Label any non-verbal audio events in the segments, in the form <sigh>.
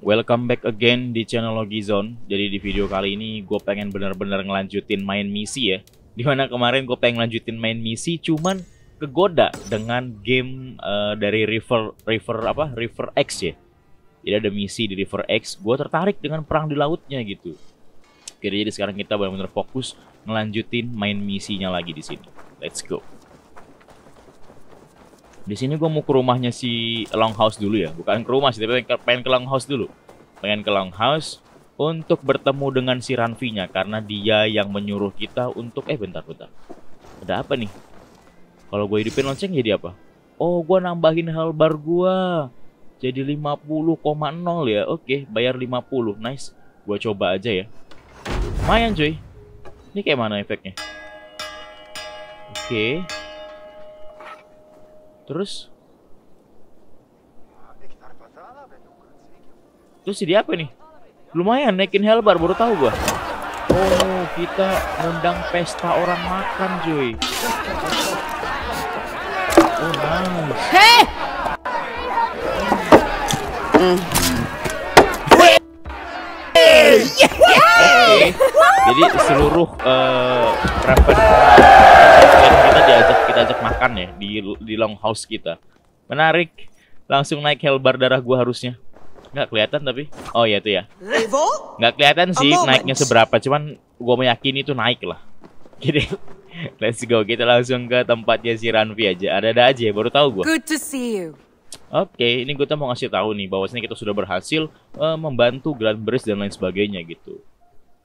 Welcome back again di channel Logi Zone. Jadi di video kali ini gue pengen bener-bener ngelanjutin main misi ya. Dimana kemarin gue pengen lanjutin main misi cuman kegoda dengan game uh, dari River River apa River X ya. Jadi ada misi di River X, gue tertarik dengan perang di lautnya gitu. Oke, jadi sekarang kita benar-benar fokus ngelanjutin main misinya lagi di sini. Let's go. Di sini gue mau ke rumahnya si Longhouse dulu ya. Bukan ke rumah sih, tapi pengen ke, Longhouse dulu. Pengen ke Longhouse untuk bertemu dengan si Ranvinya Karena dia yang menyuruh kita untuk... Eh, bentar, bentar. Ada apa nih? Kalau gue hidupin lonceng jadi apa? Oh, gue nambahin hal bar gue. Jadi 50,0 ya. Oke, bayar 50. Nice. Gue coba aja ya. Lumayan cuy. Ini kayak mana efeknya? Oke. Okay. Terus? Terus dia apa nih? Lumayan naikin helbar baru tahu gua. Oh, kita ngundang pesta orang makan, cuy. Oh, nice. Hey! Hmm. Yeah. Jadi seluruh uh, kita diajak kita ajak makan ya di di long house kita. Menarik. Langsung naik helbar darah gua harusnya. Nggak kelihatan tapi. Oh iya tuh ya. Nggak kelihatan sih naiknya seberapa, cuman gua meyakini itu naik lah. Jadi let's go kita langsung ke tempatnya si Ranvi aja. Ada-ada aja baru tahu gua. Good to see you. Oke, okay, ini kita mau ngasih tahu nih bahwasanya kita sudah berhasil uh, membantu Grand dan lain sebagainya gitu.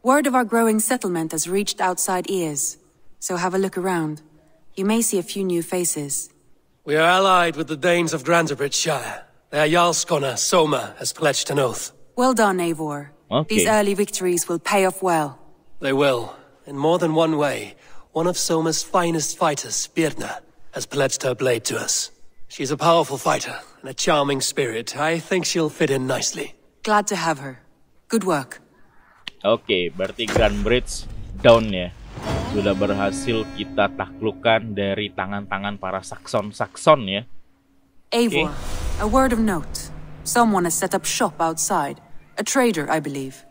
Word of our growing settlement has reached outside ears, so have a look around. You may see a few new faces. We are allied with the Danes of Granderbridgeshire. Their Jarlskona Soma, has pledged an oath. Well done, Eivor. Okay. These early victories will pay off well. They will, in more than one way. One of Soma's finest fighters, Birna, has pledged her blade to us. She's a powerful fighter and a charming spirit. I think she'll fit in nicely. Glad to have her. Good work. okay, berarti Gunbridge down ya. Sudah berhasil kita taklukkan dari tangan-tangan para Saxon-Saxon ya. Eivor, okay. a word of note. Someone has set up shop outside. A trader, I believe.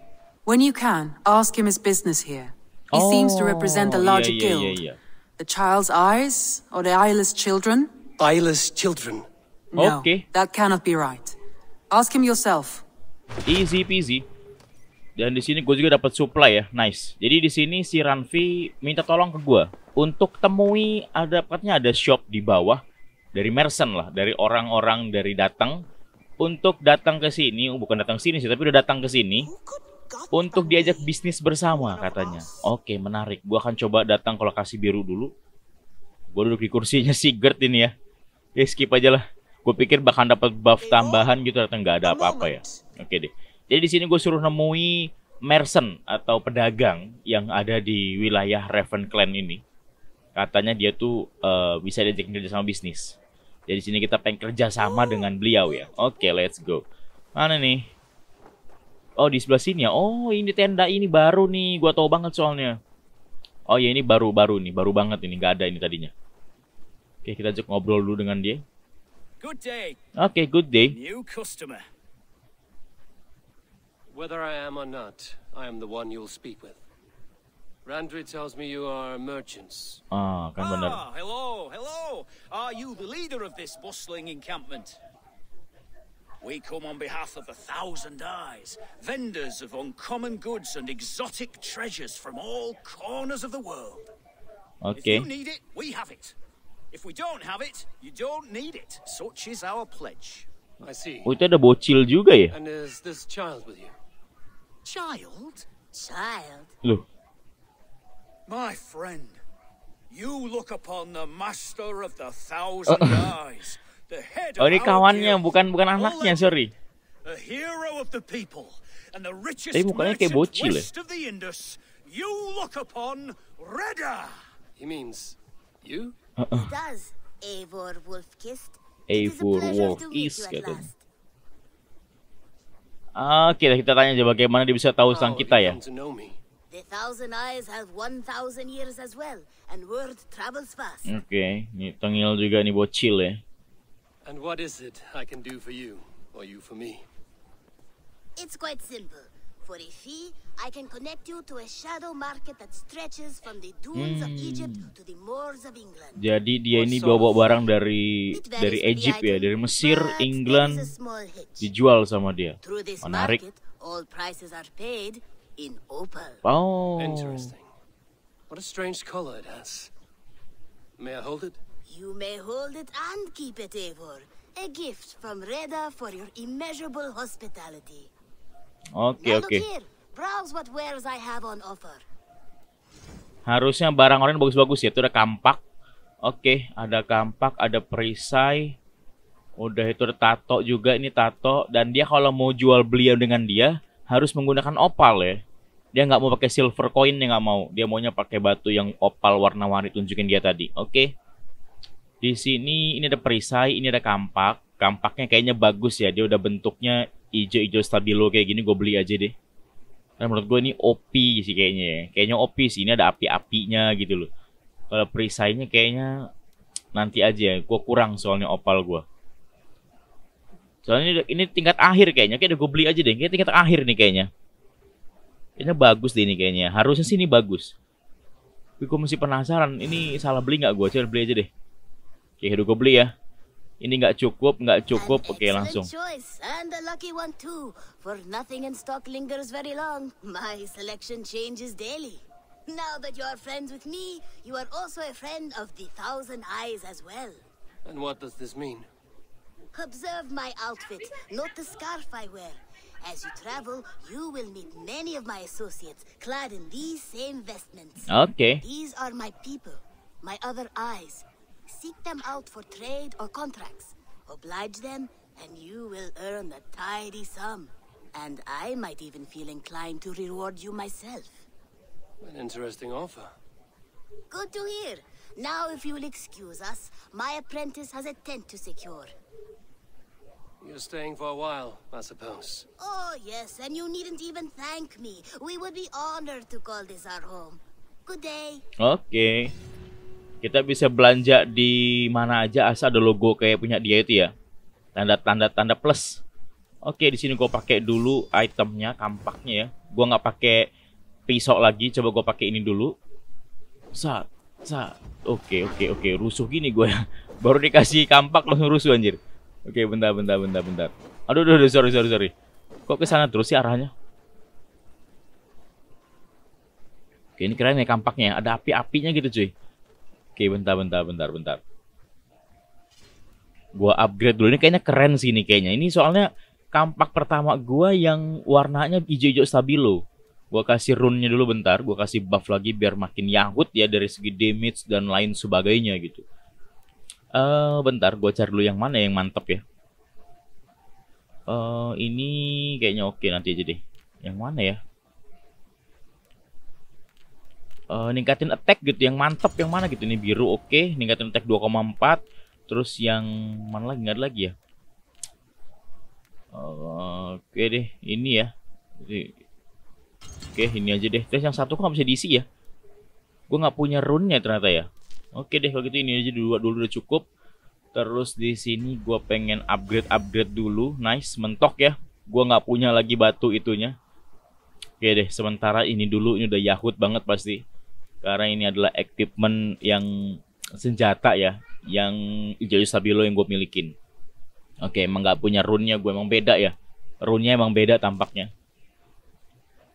When you can, ask him his business here. He oh, seems to represent the oh, larger yeah, yeah, guild. Yeah, the child's eyes, or the eyeless children, Isla's children. No, okay. That cannot be right. Ask him yourself. Easy peasy. Dan di sini gue juga dapat supply ya, nice. Jadi di sini si Ranvi minta tolong ke gue untuk temui ada katanya ada shop di bawah dari Mersen lah, dari orang-orang dari datang untuk datang ke sini, oh, bukan datang sini sih, tapi udah datang ke sini untuk diajak bisnis bersama katanya. Oke, menarik. Gue akan coba datang ke lokasi biru dulu. Gue duduk di kursinya Sigurd ini ya ya skip aja lah gue pikir bahkan dapat buff iya. tambahan gitu ternyata nggak ada apa-apa ya oke deh jadi di sini gue suruh nemui merchant atau pedagang yang ada di wilayah Raven Clan ini katanya dia tuh uh, bisa diajak kerja sama bisnis jadi sini kita pengen kerja sama oh. dengan beliau ya oke okay, let's go mana nih oh di sebelah sini ya oh ini tenda ini baru nih gue tau banget soalnya oh ya ini baru baru nih baru banget ini nggak ada ini tadinya Oke, kita ajak ngobrol dulu dengan dia. Good day. Oke, okay, good day. New customer. Whether I am or not, I am the one you'll speak with. Randri tells me you are merchants. Ah, kan benar. Ah, hello, hello. Are you the leader of this bustling encampment? We come on behalf of a thousand eyes, vendors of uncommon goods and exotic treasures from all corners of the world. Okay. If you need it, we have it. If we don't have it, you don't need it. Such is our pledge. I see. Oh, itu ada bocil juga ya? And is this child with you? Child? Child? Loh. My friend, you look upon the master of the <laughs> thousand eyes. The head oh, ini kawannya, bukan bukan anaknya, sorry. A hero of the people and the richest Tapi mukanya kayak bocil ya. of the Indus. You look upon He means you? Uh-uh. Does Eivor Wolfkist? Eivor Wolfkist katanya. Oke, kita tanya aja bagaimana dia bisa tahu tentang oh, kita ya. Oke, okay, ini tengil juga nih bocil ya. And what is it I can do for you or you for me? It's quite simple. For a fee, I can connect you to a shadow market that stretches from the dunes hmm. of Egypt to the moors of England. Jadi dia ini bawa barang dari dari Egypt ya, dari Mesir, England dijual sama dia. Menarik. all prices are paid in opal. Oh. Interesting. What a strange color it has. May I hold it? You may hold it and keep it, Eivor. A gift from Reda for your immeasurable hospitality. Oke, oke. Harusnya barang orang bagus-bagus ya. Itu ada kampak. Oke, okay, ada kampak, ada perisai. Udah itu ada tato juga. Ini tato. Dan dia kalau mau jual beliau dengan dia, harus menggunakan opal ya. Dia nggak mau pakai silver coin, dia nggak mau. Dia maunya pakai batu yang opal warna-warni tunjukin dia tadi. Oke. Okay. Di sini ini ada perisai, ini ada kampak. Kampaknya kayaknya bagus ya. Dia udah bentuknya ijo-ijo stabilo kayak gini gue beli aja deh. Nah, menurut gue ini OP sih kayaknya ya. Kayaknya OP sih, ini ada api-apinya gitu loh. Kalau perisainya kayaknya nanti aja ya. Gue kurang soalnya opal gue. Soalnya ini, tingkat akhir kayaknya. Kayaknya gue beli aja deh. Kayaknya tingkat akhir nih kayaknya. Kayaknya bagus deh ini kayaknya. Harusnya sih ini bagus. Tapi gue masih penasaran. Ini salah beli nggak gue? Coba beli aja deh. Oke, udah gue beli ya. Ini nggak cukup, nggak cukup. Oke, okay, langsung. and a lucky one too. For nothing in stock lingers very long. My selection changes daily. Now that you are friends with me, you are also a friend of the Thousand Eyes as well. And what does this mean? Observe my outfit, not the scarf I wear. As you travel, you will meet many of my associates clad in these same vestments. Okay. These are my people, my other eyes, Seek them out for trade or contracts. Oblige them, and you will earn a tidy sum. And I might even feel inclined to reward you myself. An interesting offer. Good to hear. Now, if you'll excuse us, my apprentice has a tent to secure. You're staying for a while, I suppose. Oh, yes, and you needn't even thank me. We would be honored to call this our home. Good day. Okay. kita bisa belanja di mana aja asal ada logo kayak punya dia itu ya tanda tanda tanda plus oke di sini gue pakai dulu itemnya kampaknya ya gue nggak pakai pisau lagi coba gue pakai ini dulu saat saat oke oke oke rusuh gini gue ya <laughs> baru dikasih kampak langsung rusuh anjir oke bentar bentar bentar bentar aduh aduh, aduh sorry sorry sorry kok ke sana terus sih arahnya oke ini keren ya kampaknya ya. ada api apinya gitu cuy Oke, bentar, bentar, bentar, bentar. Gua upgrade dulu. Ini kayaknya keren sih ini kayaknya. Ini soalnya kampak pertama gua yang warnanya hijau-hijau stabilo. Gua kasih rune-nya dulu bentar. Gua kasih buff lagi biar makin yahut ya dari segi damage dan lain sebagainya gitu. Uh, bentar, gua cari dulu yang mana ya, yang mantap ya. Uh, ini kayaknya oke nanti aja deh. Yang mana ya? uh, ningkatin attack gitu yang mantap yang mana gitu ini biru oke okay. ningkatin attack 2,4 terus yang mana lagi nggak ada lagi ya uh, oke okay deh ini ya oke okay, ini aja deh terus yang satu kok gak bisa diisi ya gue nggak punya runnya ternyata ya oke okay deh kalau gitu ini aja dulu dulu udah cukup terus di sini gue pengen upgrade upgrade dulu nice mentok ya gue nggak punya lagi batu itunya oke deh sementara ini dulu ini udah yahut banget pasti karena ini adalah equipment yang senjata ya yang Ijoy Sabilo yang gue milikin oke emang nggak punya runnya gue emang beda ya runnya emang beda tampaknya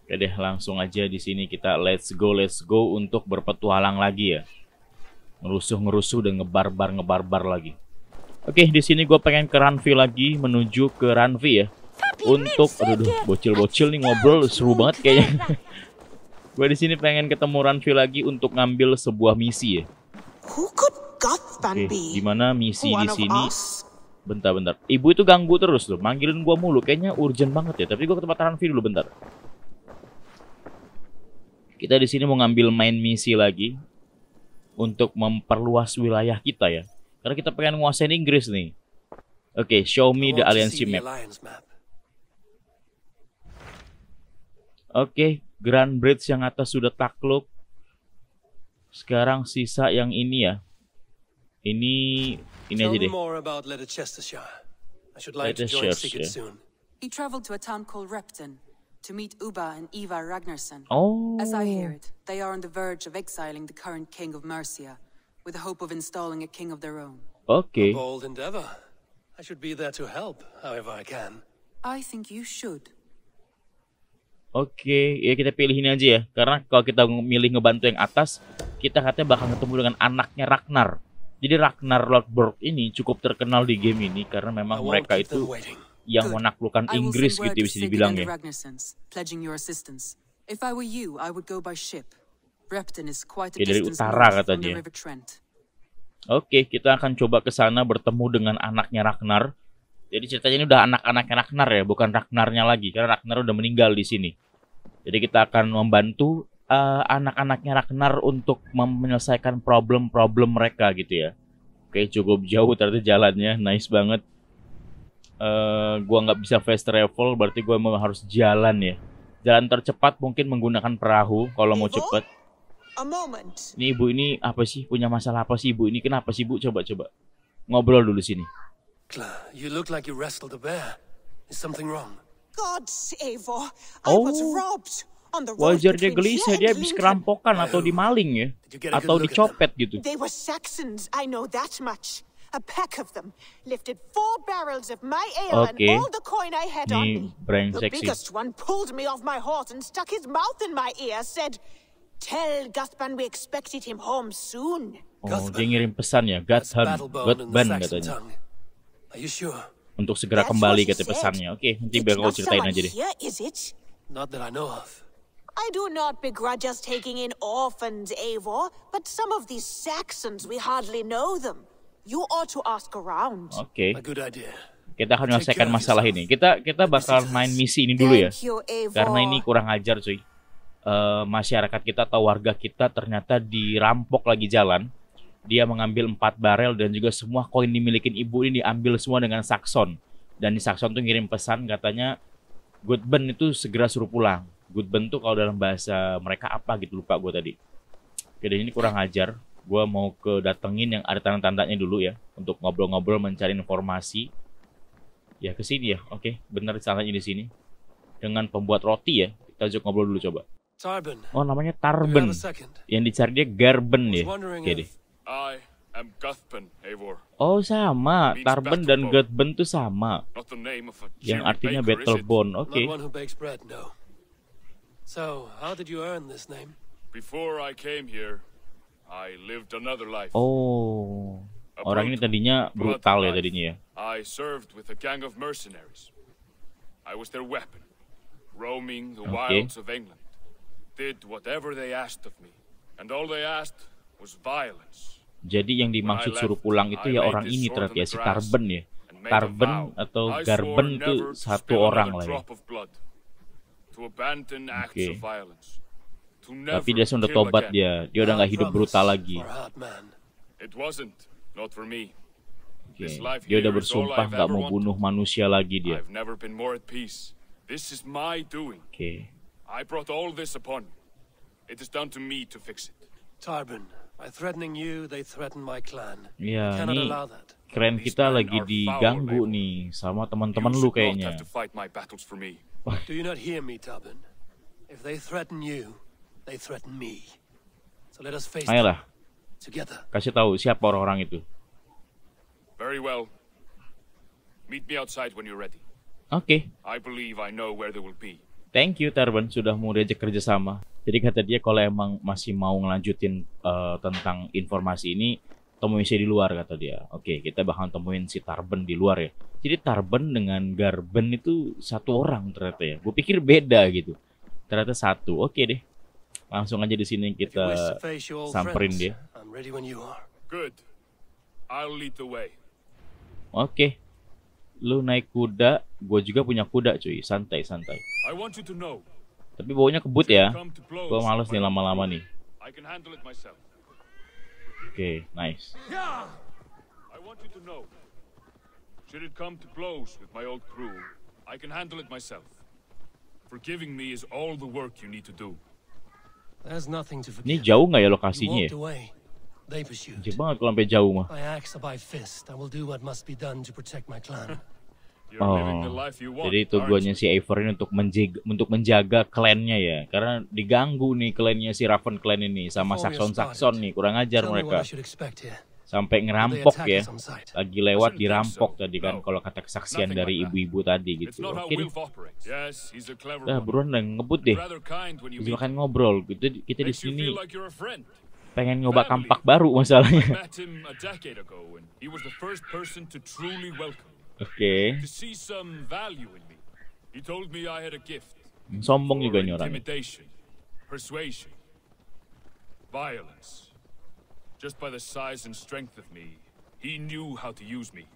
oke deh langsung aja di sini kita let's go let's go untuk berpetualang lagi ya ngerusuh ngerusuh dan ngebarbar ngebarbar lagi oke di sini gue pengen ke Ranvi lagi menuju ke Ranvi ya untuk aduh bocil-bocil nih ngobrol seru banget kayaknya Gue di sini pengen ketemu Ranvi lagi untuk ngambil sebuah misi ya. Who Oke, okay, gimana misi di sini? Bentar-bentar. Ibu itu ganggu terus loh, manggilin gua mulu. Kayaknya urgent banget ya. Tapi gua ke tempat Ranvi dulu bentar. Kita di sini mau ngambil main misi lagi untuk memperluas wilayah kita ya. Karena kita pengen nguasain Inggris nih. Oke, okay, show me the alliance map. Oke, Grand Bridge yang atas sudah takluk. Sekarang sisa yang ini ya. Ini ini aja deh. Leicestershire. Yeah. He traveled to a town called Repton to meet Uba and Ivar Ragnarsson. Oh. As I hear it, they are on the verge of exiling the current king of Mercia, with the hope of installing a king of their own. Okay. A bold endeavor. I should be there to help, however I can. I think you should. Oke, ya kita pilih ini aja ya. Karena kalau kita milih ngebantu yang atas, kita katanya bakal ketemu dengan anaknya Ragnar. Jadi Ragnar Lodbrok ini cukup terkenal di game ini karena memang mereka itu yang menaklukkan Inggris gitu ya, bisa dibilang ya. Oke, dari utara katanya. Oke, kita akan coba ke sana bertemu dengan anaknya Ragnar jadi ceritanya ini udah anak anaknya Ragnar ya, bukan Ragnarnya lagi karena Ragnar udah meninggal di sini. Jadi kita akan membantu uh, anak-anaknya Ragnar untuk menyelesaikan problem-problem mereka gitu ya. Oke, cukup jauh ternyata jalannya, nice banget. Uh, gua nggak bisa fast travel, berarti gua memang harus jalan ya. Jalan tercepat mungkin menggunakan perahu kalau mau cepet. Ini ibu ini apa sih? Punya masalah apa sih ibu ini? Kenapa sih ibu? Coba coba ngobrol dulu sini. you look like you wrestled a bear. Is something wrong? God save oh. I was oh. robbed. Wajar dia gelisah dia habis kerampokan oh. atau dimaling ya atau dicopet gitu. They were Saxons, I know that much. A pack of them lifted four barrels of my ale okay. and all the coin I had Ini on me. The biggest one pulled me off my horse and stuck his mouth in my ear. Said, "Tell Guthban we expected him home soon." Oh, dia ngirim pesan ya, Guthban, Guthban katanya. Tongue. Untuk segera kembali kata pesannya. Oke, okay, nanti biar kau ceritain aja deh. Not that I know of. I do not begrudge us taking in orphans, Eivor, but some of these Saxons, we hardly know them. You ought to ask around. Oke. Okay. Kita akan menyelesaikan masalah ini. Kita kita bakal main misi ini dulu ya. Karena ini kurang ajar, cuy. Uh, masyarakat kita atau warga kita ternyata dirampok lagi jalan dia mengambil empat barel dan juga semua koin dimiliki ibu ini diambil semua dengan Saxon. Dan di Saxon tuh ngirim pesan katanya Goodben itu segera suruh pulang. Goodben tuh kalau dalam bahasa mereka apa gitu lupa gue tadi. Jadi ini kurang ajar. Gue mau ke datengin yang ada tanda-tandanya dulu ya untuk ngobrol-ngobrol mencari informasi. Ya ke sini ya. Oke, benar benar tandanya di sini. Dengan pembuat roti ya. Kita coba ngobrol dulu coba. Oh namanya Tarben. Yang dicari dia Garben ya. deh. I am Guthben, Eivor. Oh sama, Tarben dan Guthben tuh sama. Yang artinya Battlebone, oke. Okay. No. So, how did you earn this name? Before I came here, I lived another life. Oh, orang ini tadinya brutal ya tadinya ya. I served with a gang of mercenaries. I was their weapon, roaming the okay. wilds of England. Did whatever they asked of me, and all they asked was violence. Jadi yang dimaksud suruh pulang itu ya orang ini ternyata ya, si Tarben ya. Tarben atau Garben itu satu orang lah ya. Oke. Tapi dia sudah tobat dia, dia udah gak hidup brutal lagi. Oke, dia udah bersumpah gak mau bunuh manusia lagi dia. Oke. By threatening you, they threaten my clan. Iya, ini keren kita lagi diganggu nih sama teman-teman lu kayaknya. Do you not hear me, Tubin? If they threaten you, they threaten me. So let us face Ayolah. Together. Kasih tahu siapa orang-orang itu. Very well. Meet me outside when you're ready. Oke. Okay. I believe I know where they will be thank you Tarban sudah mau diajak kerjasama. Jadi kata dia kalau emang masih mau ngelanjutin uh, tentang informasi ini, temuin saya di luar kata dia. Oke, okay, kita bakal temuin si Tarben di luar ya. Jadi Tarben dengan Garben itu satu orang ternyata ya. Gue pikir beda gitu. Ternyata satu. Oke okay deh. Langsung aja di sini kita samperin dia. Oke. Okay. Lu naik kuda, Gue juga punya kuda cuy, santai santai. Tapi baunya kebut ya. Gue males nih lama-lama nih. Oke, okay, nice. Ini jauh nggak ya lokasinya? Ya? Jauh banget kalau sampai jauh mah. Oh, jadi itu guanya si Eivor ini untuk menjaga, untuk menjaga klannya ya, karena diganggu nih klannya si Raven clan ini sama Saxon-Saxon nih, kurang ajar mereka. Sampai ngerampok ya, lagi lewat dirampok tadi kan, kalau kata kesaksian dari ibu-ibu tadi gitu. Oke deh. Nah, buruan dan ngebut deh. Silakan ngobrol, gitu kita di sini pengen nyoba kampak baru masalahnya. Oke. Okay. Sombong juga ini orang. Persuasion. Violence. Just by the size and strength of me, he knew how to use me.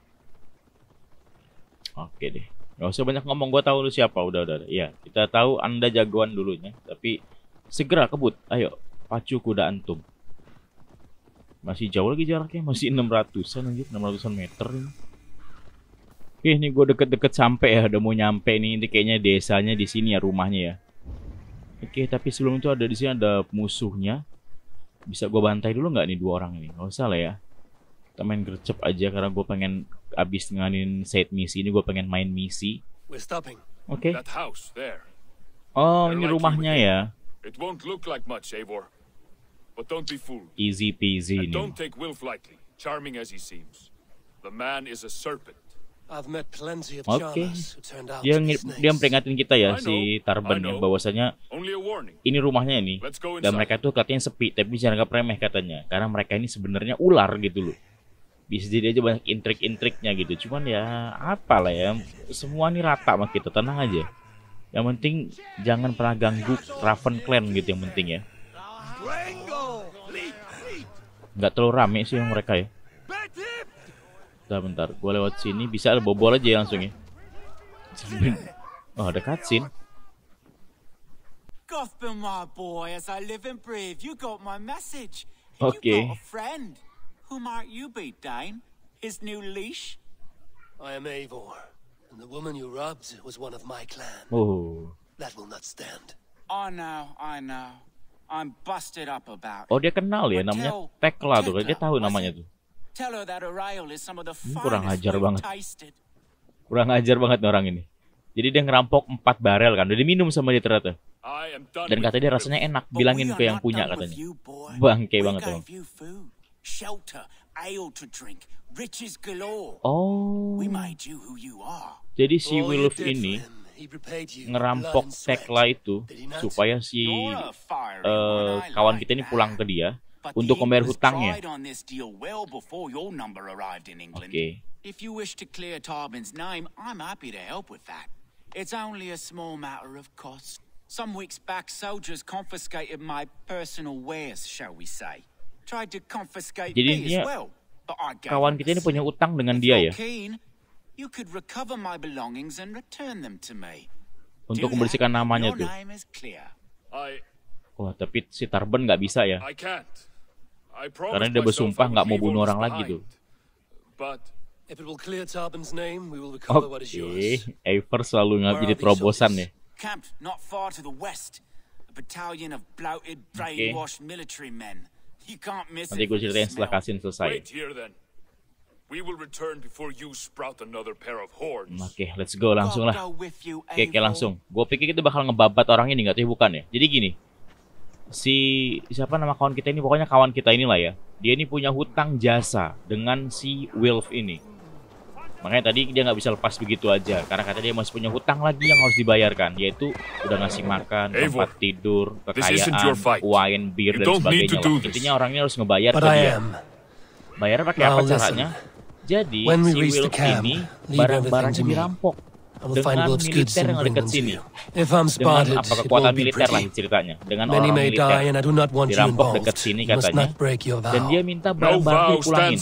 Oke okay deh. Gak usah banyak ngomong, Gua tahu lu siapa. Udah, udah, udah. Iya, kita tahu anda jagoan dulunya. Tapi segera kebut. Ayo, pacu kuda antum. Masih jauh lagi jaraknya, masih 600-an anjir, 600-an meter ini. Oke, eh, ini gue deket-deket sampai ya, udah mau nyampe nih. Ini kayaknya desanya di sini ya rumahnya ya. Oke, tapi sebelum itu ada di sini ada musuhnya. Bisa gue bantai dulu nggak nih dua orang ini? Gak usah lah ya. Kita main gercep aja karena gue pengen abis nganin set misi ini gue pengen main misi. Oke. Okay. Oh, ini rumahnya ya. It won't look like much, Eivor. But don't be fooled. Easy peasy. And don't take Wilf lightly, charming as he seems. The man is a serpent. Oke, okay. dia dia peringatin kita ya si Tarban ya bahwasanya ini rumahnya ini dan mereka tuh katanya sepi tapi jangan anggap remeh katanya karena mereka ini sebenarnya ular gitu loh bisa jadi aja banyak intrik-intriknya gitu cuman ya apalah ya semua ini rata sama kita tenang aja yang penting jangan pernah ganggu Raven Clan gitu yang penting ya Gak terlalu rame sih yang mereka ya Bentar, bentar. Gue lewat sini bisa bobol aja ya, langsung ya. Oh, ada cutscene. Oke. Okay. Oh. Oh, dia kenal ya namanya Tekla tuh. Dia tahu namanya tuh. Tell kurang ajar banget. Kurang ajar banget nih orang ini. Jadi dia ngerampok 4 barel kan. Udah diminum sama dia ternyata. Dan katanya dia rasanya enak. Bilangin ke yang punya katanya. Bangke banget bang. Oh. Jadi si oh, Willow ini ngerampok Tekla itu supaya si uh, kawan kita ini pulang ke dia untuk membayar hutangnya. Oke. Okay. Some weeks back, soldiers confiscated my personal wares, shall we say. Tried to confiscate Jadi me as well, but I gave kawan kita ini punya utang dengan dia ya. Keen, You could recover my belongings and return them to me. Untuk membersihkan namanya tuh. Wah, tapi si Tarben nggak bisa ya. I can't. Karena dia bersumpah nggak mau bunuh orang lagi tuh. Oke, okay. Aver selalu nggak jadi terobosan nih. Okay. Nanti gue ceritain setelah kasin selesai. Oke, okay, let's go langsung lah. Oke, okay, okay, langsung. Gue pikir kita bakal ngebabat orang ini, nggak tuh? bukan ya. Jadi gini, si siapa nama kawan kita ini pokoknya kawan kita inilah ya dia ini punya hutang jasa dengan si Wilf ini makanya tadi dia nggak bisa lepas begitu aja karena katanya dia masih punya hutang lagi yang harus dibayarkan yaitu udah ngasih makan tempat tidur kekayaan wine beer dan sebagainya lah. intinya orangnya harus ngebayar ke dia bayar pakai apa caranya jadi si Wilf ini barang-barangnya dirampok dengan militer yang dekat sini. Dengan apa kekuatan militer lah ceritanya. Dengan orang militer dirampok dekat sini katanya. Dan dia minta barang-barang dipulangin.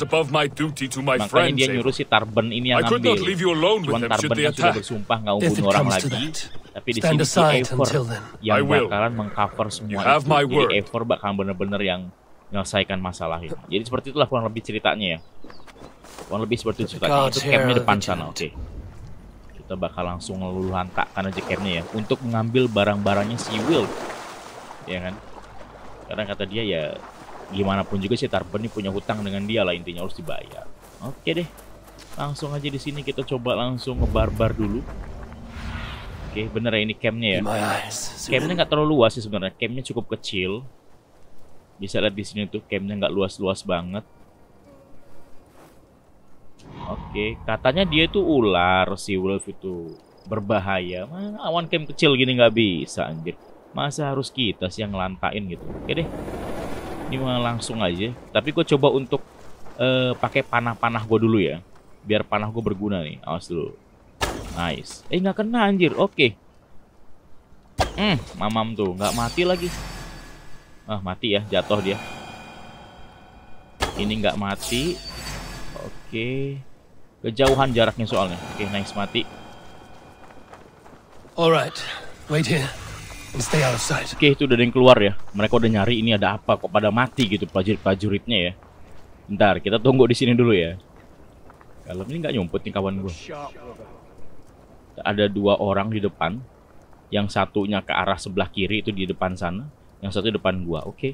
Makanya dia nyuruh si Tarben ini yang ambil. Cuman Tarben kan sudah bersumpah nggak bunuh orang lagi. Tapi di sini si Eivor yang bakalan mengcover semua itu. Jadi Eivor bakalan bener-bener yang menyelesaikan masalah ini. Jadi seperti itulah kurang lebih ceritanya ya. Kurang lebih seperti itu ceritanya. Itu campnya depan sana, oke. Okay kita bakal langsung lulu hantakkan aja camnya ya untuk mengambil barang-barangnya si Will ya kan karena kata dia ya gimana pun juga si Tarpen ini punya hutang dengan dia lah intinya harus dibayar oke deh langsung aja di sini kita coba langsung ngebarbar dulu oke bener ya ini campnya ya campnya nggak terlalu luas sih sebenarnya campnya cukup kecil bisa lihat di sini tuh campnya nggak luas-luas banget Oke, katanya dia itu ular si Wolf itu berbahaya. Mana awan camp kecil gini nggak bisa anjir. Masa harus kita sih yang lantain gitu. Oke deh. Ini mah langsung aja. Tapi gue coba untuk uh, pakai panah-panah gue dulu ya. Biar panah gue berguna nih. Awas dulu. Nice. Eh nggak kena anjir. Oke. Hmm, mamam tuh nggak mati lagi. Ah mati ya, jatuh dia. Ini nggak mati. Oke. Kejauhan jaraknya soalnya. Oke, okay, nice mati. Alright, wait here. Stay out of sight. Oke, okay, itu udah ada yang keluar ya. Mereka udah nyari ini ada apa kok pada mati gitu prajurit-prajuritnya ya. Bentar, kita tunggu di sini dulu ya. Kalau ini nggak nyumput nih kawan gue. Ada dua orang di depan. Yang satunya ke arah sebelah kiri itu di depan sana. Yang satu di depan gua. Oke. Okay.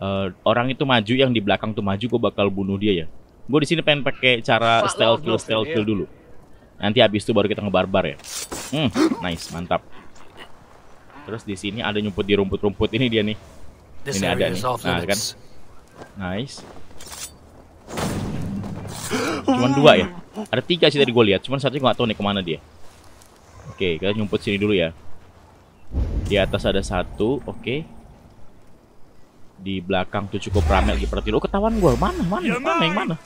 Uh, eh, orang itu maju, yang di belakang tuh maju, gue bakal bunuh dia ya. Gue di sini pengen pakai cara ya? stealth kill, stealth iya. kill dulu. Nanti habis itu baru kita ngebarbar ya. Hmm, nice, mantap. Terus di sini ada nyumput di rumput-rumput ini dia nih. Ini ada nih. Nah, kan. Nice. <gasps> Cuman dua ya? Ada tiga sih tadi gue lihat. Cuman satu gue tahu nih kemana dia. Oke, kita nyumput sini dulu ya. Di atas ada satu. Oke. Di belakang tuh cukup ramai lagi perhatiin. Oh, ketahuan gue. Mana, mana, iya, mana, yang mana?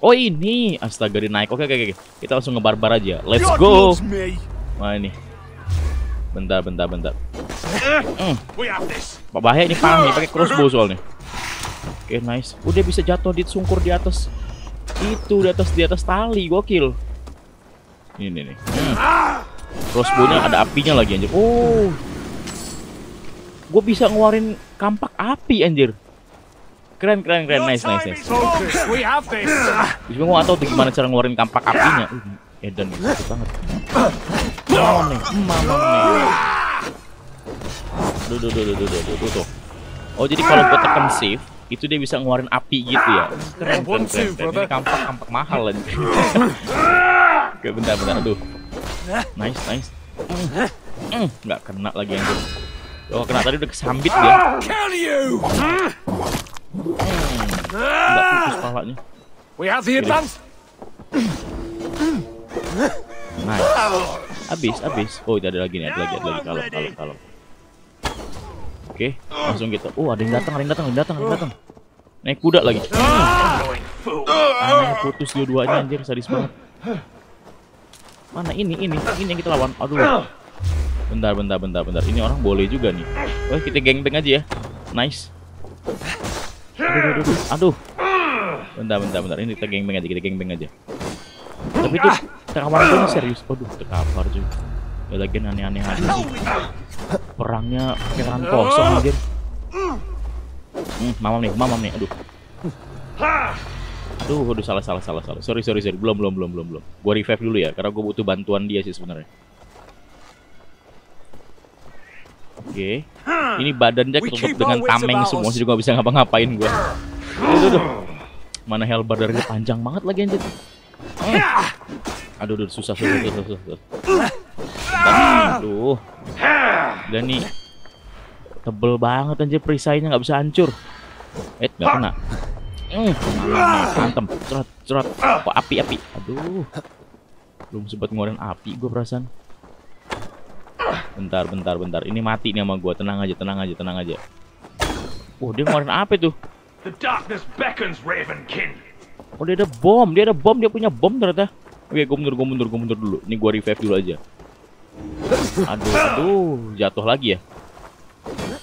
Oh ini, astaga dia naik Oke oke oke, kita langsung ngebarbar aja. Let's go. Wah ini. Bentar bentar bentar. Eh, hmm. Bahaya ini pang nih, pakai crossbow eh. soalnya. Oke okay, nice. Udah oh, bisa jatuh di sungkur di atas. Itu di atas di atas tali, gue kill Ini nih. Hmm. Crossbownya ada apinya lagi anjir. Oh. Gue bisa ngeluarin kampak api anjir. Keren keren keren nice nice nice. We have this. Gue nggak tahu tuh gimana cara ngeluarin kampak apinya. Uh, Eden nih sakit banget. Mamon nih, mama nih. Duh duh duh duh duh duh duh tuh. Oh jadi kalau gue tekan save, itu dia bisa ngeluarin api gitu ya. Keren keren keren. keren. Ini kampak kampak mahal lagi. <laughs> Oke bentar bentar aduh. Nice nice. Mm, nggak kena lagi yang gue Oh kena tadi udah kesambit dia. Enggak putus palanya. We have the advance. Nice. Abis, abis. Oh, ada lagi nih, ada lagi, ada lagi. kalau, kalau, kalau. Oke, okay, langsung gitu. Oh, ada yang datang, ada yang datang, ada yang datang, ada yang datang. Naik kuda lagi. Aneh, putus dia duanya anjir, sadis banget. Mana ini, ini, ini yang kita lawan. Aduh. Bentar, bentar, bentar, bentar. Ini orang boleh juga nih. Wah, kita geng geng-geng aja ya. Nice. Aduh, aduh, aduh. aduh. Bentar, bentar, bentar. Ini kita gengbang aja, kita gengbang aja. Tapi tuh terkapar tuh serius. Aduh, terkapar juga Ya lagi aneh-aneh aja sih. Perangnya keran kosong aja Hmm, mamam nih, mamam nih. Aduh. Aduh, aduh salah salah salah salah. Sorry, sorry, sorry. Belum, belum, belum, belum, belum. Gua revive dulu ya karena gua butuh bantuan dia sih sebenarnya. Oke. Okay. Ini badannya ketutup dengan tameng semua, sih juga bisa ngapa-ngapain gua. Aduh, aduh, Mana halberdernya panjang banget lagi anjir. Eh. Aduh, aduh, susah, susah, susah, susah. susah. Aduh. Dan nih tebel banget anjir perisainya nggak bisa hancur. Eh, nggak kena. Hmm, antem, cerat, api, api. Aduh, belum sempat ngeluarin api gue perasaan. Bentar, bentar, bentar. Ini mati nih sama gua. Tenang aja, tenang aja, tenang aja. Oh, dia ngeluarin apa itu? The darkness beckons Ravenkin. Oh, dia ada bom. Dia ada bom. Dia punya bom ternyata. Oke, gue mundur, gue mundur, gue mundur dulu. Ini gua revive dulu aja. Aduh, aduh, jatuh lagi ya.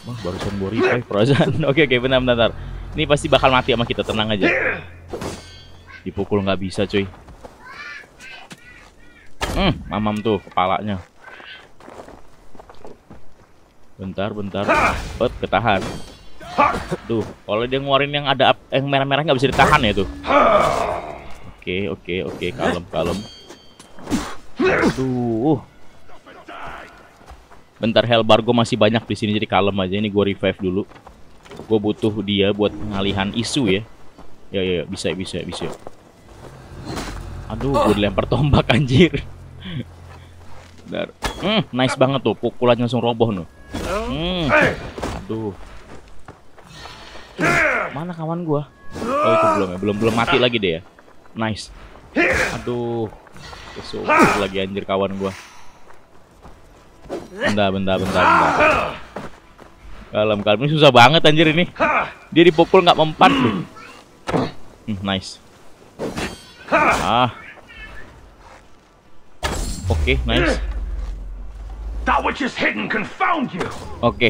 Wah, barusan gua revive perasaan. <laughs> oke, oke, benar, benar. benar. Ini pasti bakal mati sama kita, tenang aja. Dipukul nggak bisa, cuy. Hmm, mamam tuh kepalanya. Bentar, bentar. Bet, ketahan. Tuh, kalau dia ngeluarin yang ada yang merah-merah nggak bisa ditahan ya tuh. Oke, oke, oke, kalem, kalem. Duh. Bentar Helbar gue masih banyak di sini jadi kalem aja. Ini gue revive dulu. Gue butuh dia buat pengalihan isu ya. Ya, ya, ya. bisa, bisa, bisa. Aduh, gue dilempar tombak anjir. Bentar. Hmm, nice banget tuh. Pukulannya langsung roboh nuh. Hmm. Aduh. mana kawan gua? Oh, itu belum ya. Belum belum mati lagi deh ya. Nice. Aduh. Kesuk lagi anjir kawan gua. Benda benda benda benda. Kalem, kalem. Ini susah banget anjir ini. Dia dipukul nggak mempan. Hmm, nice. Ah. Oke, okay, nice. Oke, <clears throat>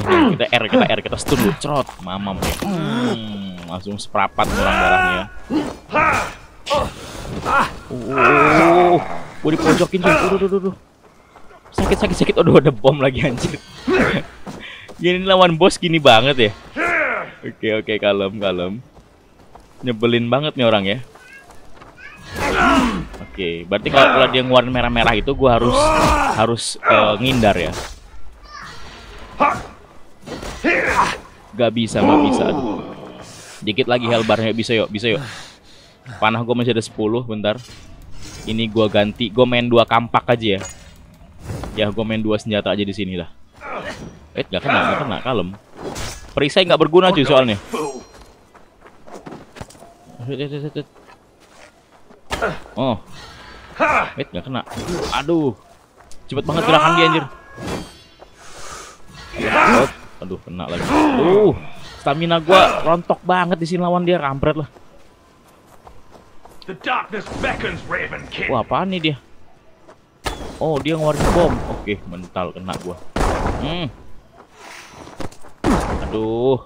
kita R, kita R, kita stun dulu, cerot, mamam ya. Hmm, langsung seperapat orang darahnya. Uh, gue dipojokin tuh, duh, duh, duh. Sakit, sakit, sakit, aduh ada bom lagi anjir. Gini <laughs> lawan bos gini banget ya. Oke, oke, kalem, kalem. Nyebelin banget nih orang ya. Oke, berarti kalau, kalau nah. dia ngeluarin merah-merah itu gue harus harus uh, ngindar ya. Gak bisa, gak bisa. Dikit lagi helbarnya bisa yuk, bisa yuk. Panah gue masih ada 10, bentar. Ini gue ganti, gue main dua kampak aja ya. Ya, gue main dua senjata aja di sini lah. Eh, gak kena, gak kena, kalem. Perisai nggak berguna cuy soalnya. Oh. Wait, gak kena. Aduh. Cepet banget gerakan dia anjir. Oh. Aduh, kena lagi. Uh, stamina gua rontok banget di sini lawan dia, kampret lah. Wah, apaan nih dia? Oh, dia ngeluarin bom. Oke, mental kena gua. Hmm. Aduh.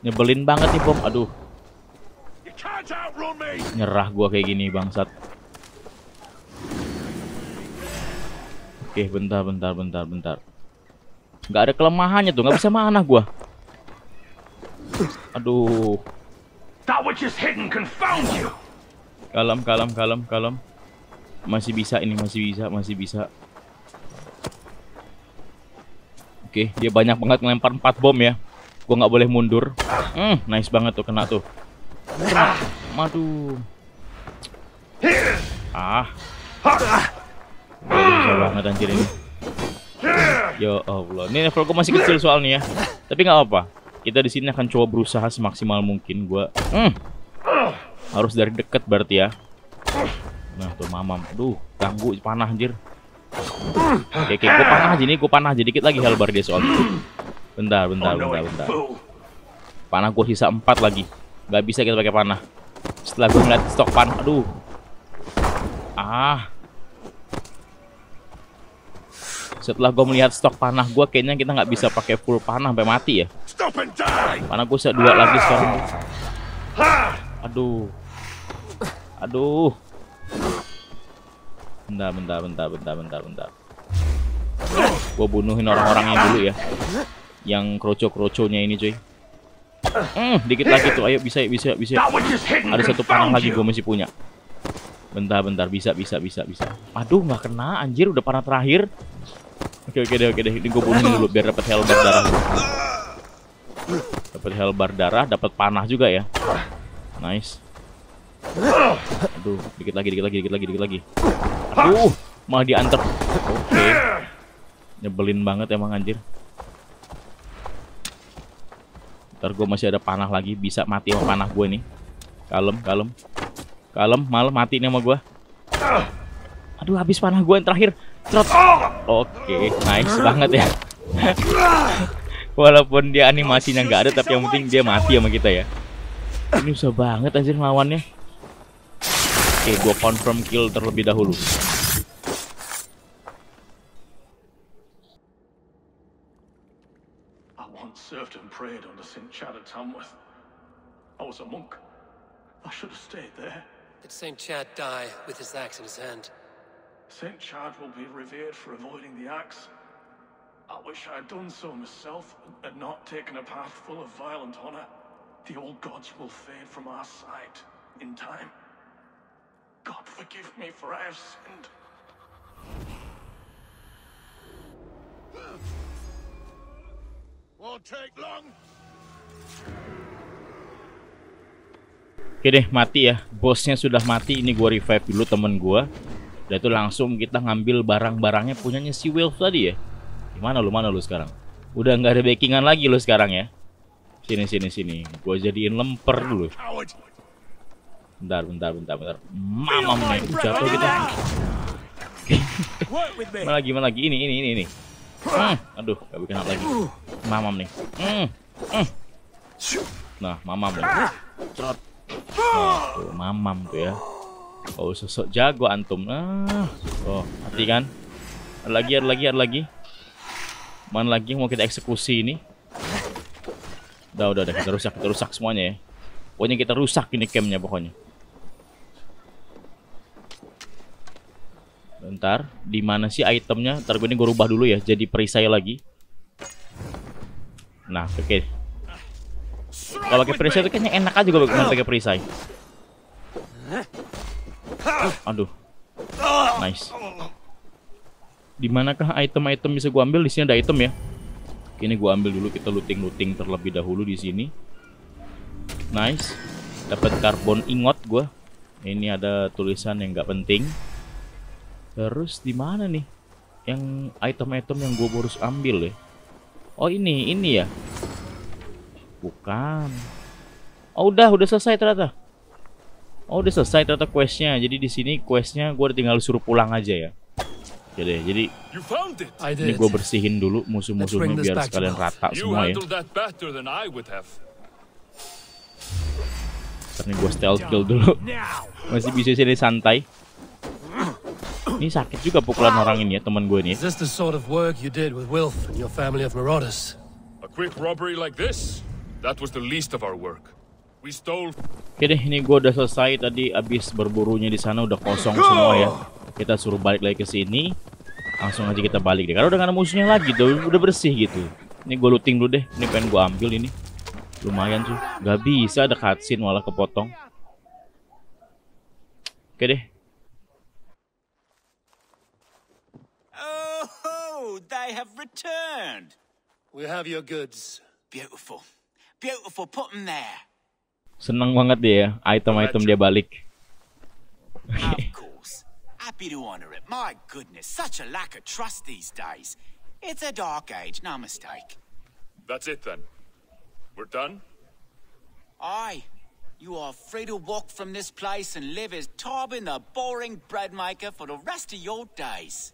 Nyebelin banget nih bom. Aduh. Nyerah gua kayak gini bangsat. Oke, bentar bentar bentar bentar. Gak ada kelemahannya tuh, nggak bisa mana gua. Aduh. Kalem, kalem, kalem, kalem. Masih bisa ini, masih bisa, masih bisa. Oke, dia banyak banget ngelempar 4 bom ya. Gue nggak boleh mundur. Hmm, nice banget tuh kena tuh. Ah madu ah bisa banget anjir ini ya Allah ini levelku masih kecil soalnya ya tapi nggak apa kita di sini akan coba berusaha semaksimal mungkin gua hmm. harus dari dekat berarti ya nah tuh mamam Duh, ganggu panah anjir oke oke gua panah aja nih gua panah aja dikit lagi halbar dia soalnya bentar bentar bentar bentar panah gua sisa 4 lagi Gak bisa kita pakai panah setelah gue ngeliat stok pan, aduh. Ah. Setelah gue melihat stok panah gue, kayaknya kita nggak bisa pakai full panah sampai mati ya. Panah gue sudah dua lagi sekarang. Aduh. Aduh. Bentar, bentar, bentar, bentar, bentar, bentar. Gue bunuhin orang-orangnya dulu ya. Yang kroco-kroconya ini, cuy. Hmm, dikit lagi tuh. Ayo bisa bisa bisa. Ada satu panah lagi gue masih punya. Bentar bentar bisa bisa bisa bisa. Aduh nggak kena anjir udah panah terakhir. Oke oke deh oke deh. Ini gue bunuh dulu biar dapat helbar darah. Dapat helbar darah, dapat panah juga ya. Nice. Aduh, dikit lagi dikit lagi dikit lagi dikit lagi. Aduh, malah diantar. Oke. Okay. Nyebelin banget emang anjir. Ntar gue masih ada panah lagi. Bisa mati sama panah gue nih. Kalem, kalem. Kalem, malam mati nih sama gue. Aduh, habis panah gue yang terakhir. Oke, nice banget ya. <laughs> Walaupun dia animasinya nggak ada, tapi yang penting dia mati sama kita ya. Ini susah banget anjir lawannya. Oke, gue confirm kill terlebih dahulu. prayed under St. Chad at Tamworth. I was a monk. I should have stayed there. Did St. Chad die with his axe in his hand? St. Chad will be revered for avoiding the axe. I wish I had done so myself and not taken a path full of violent honor. The old gods will fade from our sight in time. God forgive me, for I have sinned. Won't take long. Oke deh, mati ya. Bosnya sudah mati. Ini gue revive dulu temen gue. Dan itu langsung kita ngambil barang-barangnya punyanya si Wolf tadi ya. Gimana lu, mana lu sekarang? Udah nggak ada backingan lagi lu sekarang ya. Sini, sini, sini. Gue jadiin lemper dulu. Bentar, bentar, bentar, bentar. Mama Mamam, jatuh kita. gimana lagi, gimana lagi? Ini, ini, ini, ini. Hmm, aduh, gak bikin lagi. Mamam nih. Hmm, hmm. Nah, mamam nih. Cerot. Nah, mamam tuh ya. Oh, sosok jago antum. Nah, oh, hati kan. Ada lagi, ada lagi, ada lagi. Mana lagi mau kita eksekusi ini? Udah, udah, udah. Kita rusak, kita rusak semuanya ya. Pokoknya kita rusak ini campnya pokoknya. Bentar, di mana sih itemnya? Ntar gue ini gue rubah dulu ya, jadi perisai lagi. Nah, oke. Okay. Kalau pakai perisai itu kayaknya enak aja gue pakai perisai. Aduh. Nice. Di manakah item-item bisa gue ambil? Di sini ada item ya. ini gue ambil dulu kita looting-looting terlebih dahulu di sini. Nice. Dapat karbon ingot gue. Ini ada tulisan yang nggak penting. Terus di mana nih? Yang item-item yang gue harus ambil ya? Oh ini, ini ya? Bukan. Oh udah, udah selesai ternyata. Oh udah selesai ternyata questnya. Jadi di sini questnya gue tinggal suruh pulang aja ya. ya jadi, jadi ini gue bersihin dulu musuh-musuhnya biar sekalian rata semua ya. Ini gue stealth kill dulu. Masih bisa sini santai. Ini sakit juga pukulan orang ini ya, teman gue ini. Ya. this the sort of work you did with Wilf and your family of marauders? A quick robbery like this? That was the least of our work. We stole. Oke deh, ini gue udah selesai tadi abis berburunya di sana udah kosong semua ya. Kita suruh balik lagi ke sini. Langsung aja kita balik deh. Karena udah gak ada musuhnya lagi, tuh udah bersih gitu. Ini gue looting dulu deh. Ini pengen gue ambil ini. Lumayan tuh. Gak bisa ada cutscene malah kepotong. Oke deh, have returned. We have your goods. Beautiful. Beautiful. Put them there. Seneng banget dia, item-item dia balik. of <laughs> course. Happy to honor it. My goodness, such a lack of trust these days. It's a dark age, no mistake. That's it then. We're done? Aye. You are free to walk from this place and live as in the Boring Breadmaker for the rest of your days.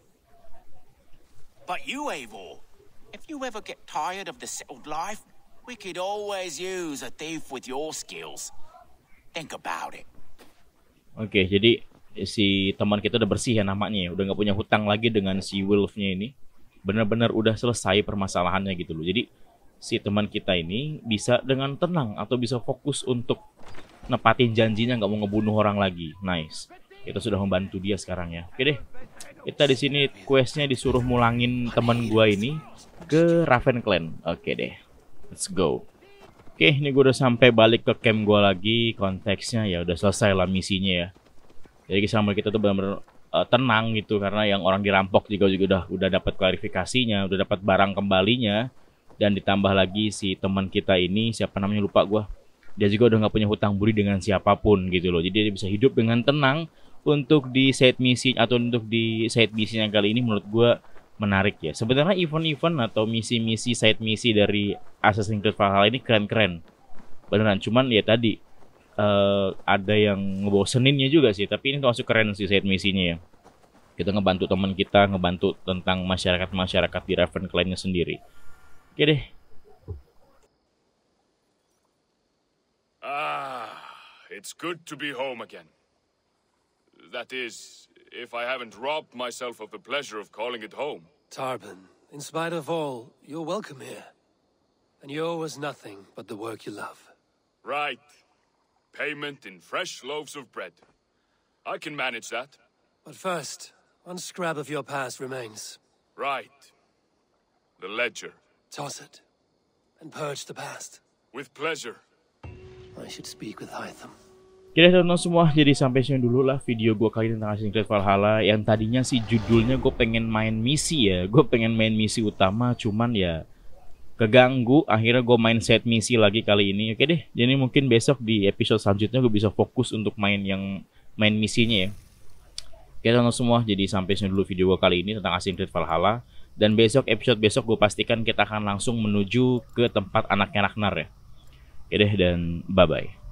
But you, Eivor, if you ever get tired of the settled life, we could always use a thief with your skills. Think about it. Oke, okay, jadi si teman kita udah bersih ya namanya ya. Udah nggak punya hutang lagi dengan si wolf ini. Benar-benar udah selesai permasalahannya gitu loh. Jadi si teman kita ini bisa dengan tenang atau bisa fokus untuk nepatin janjinya nggak mau ngebunuh orang lagi. Nice. Kita sudah membantu dia sekarang ya. Oke okay deh. Kita di sini questnya disuruh mulangin temen gue ini ke Raven Clan. Oke deh, let's go. Oke, ini gue udah sampai balik ke camp gue lagi. Konteksnya ya udah selesai lah misinya ya. Jadi kisah kita tuh benar-benar uh, eh, tenang gitu karena yang orang dirampok juga juga udah udah dapat klarifikasinya, udah dapat barang kembalinya dan ditambah lagi si teman kita ini siapa namanya lupa gue. Dia juga udah nggak punya hutang budi dengan siapapun gitu loh. Jadi dia bisa hidup dengan tenang untuk di side misi atau untuk di side misinya kali ini menurut gue menarik ya. Sebenarnya event-event atau misi-misi side misi dari Assassin's Creed Valhalla ini keren-keren. Beneran, cuman ya tadi uh, ada yang ngeboseninnya juga sih, tapi ini termasuk keren sih side misinya ya. Kita ngebantu teman kita, ngebantu tentang masyarakat-masyarakat di Raven sendiri. Oke deh. Ah, it's good to be home again. That is, if I haven't robbed myself of the pleasure of calling it home. Tarban, in spite of all, you're welcome here. And you owe us nothing but the work you love. Right. Payment in fresh loaves of bread. I can manage that. But first, one scrap of your past remains. Right. The ledger. Toss it. And purge the past. With pleasure. I should speak with Hytham. Kita teman semua, jadi sampai sini dulu lah video gue kali tentang Assassin's Creed Valhalla yang tadinya sih judulnya gue pengen main misi ya, gue pengen main misi utama cuman ya keganggu akhirnya gue main set misi lagi kali ini oke deh jadi mungkin besok di episode selanjutnya gue bisa fokus untuk main yang main misinya ya kita teman semua jadi sampai sini dulu video gue kali ini tentang Assassin's Creed Valhalla dan besok episode besok gue pastikan kita akan langsung menuju ke tempat anaknya Ragnar ya oke deh dan bye bye